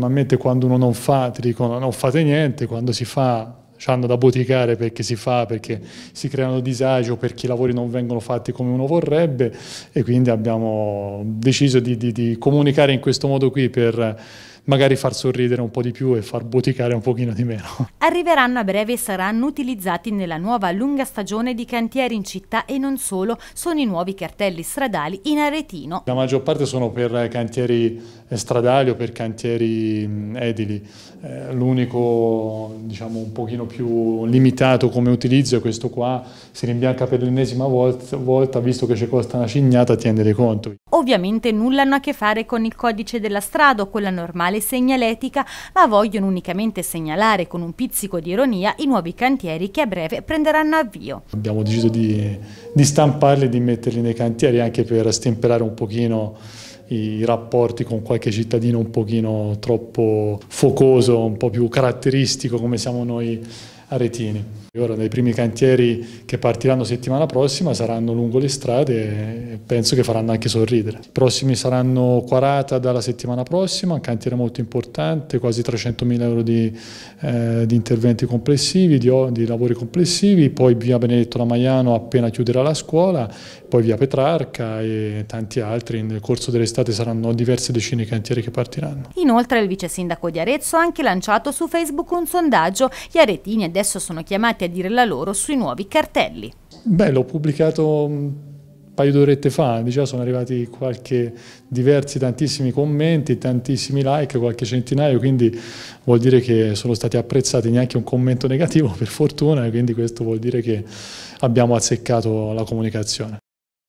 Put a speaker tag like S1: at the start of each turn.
S1: normalmente quando uno non fa ti dicono non fate niente, quando si fa ci hanno da boticare perché si fa, perché si creano disagi o perché i lavori non vengono fatti come uno vorrebbe e quindi abbiamo deciso di, di, di comunicare in questo modo qui per magari far sorridere un po' di più e far boticare un pochino di meno.
S2: Arriveranno a breve e saranno utilizzati nella nuova lunga stagione di cantieri in città e non solo, sono i nuovi cartelli stradali in Aretino. La
S1: maggior parte sono per cantieri eh, stradali o per cantieri edili, eh, l'unico diciamo un pochino più limitato come utilizzo è questo qua, si rimbianca per l'ennesima volta, visto che ci costa una cignata, tiendere conto.
S2: Ovviamente nulla hanno a che fare con il codice della strada o con la normale e segnaletica, ma vogliono unicamente segnalare con un pizzico di ironia i nuovi cantieri che a breve prenderanno avvio.
S1: Abbiamo deciso di, di stamparli e di metterli nei cantieri anche per stemperare un pochino i rapporti con qualche cittadino un pochino troppo focoso, un po' più caratteristico come siamo noi aretini. Ora dai primi cantieri che partiranno settimana prossima saranno lungo le strade e penso che faranno anche sorridere. I prossimi saranno 40 dalla settimana prossima, un cantiere molto importante, quasi 300.000 euro di, eh, di, interventi complessivi, di, di, lavori complessivi, poi via Benedetto Lamaiano appena chiuderà la scuola, poi via Petrarca e tanti altri. Nel corso dell'estate saranno diverse decine di cantieri che partiranno.
S2: Inoltre il vice sindaco di Arezzo ha anche lanciato su Facebook un sondaggio, gli aretini e adesso sono chiamati a dire la loro sui nuovi cartelli.
S1: Beh, l'ho pubblicato un paio d'orette fa, diciamo, sono arrivati qualche, diversi, tantissimi commenti, tantissimi like, qualche centinaio, quindi vuol dire che sono stati apprezzati neanche un commento negativo per fortuna, quindi questo vuol dire che abbiamo azzeccato la comunicazione.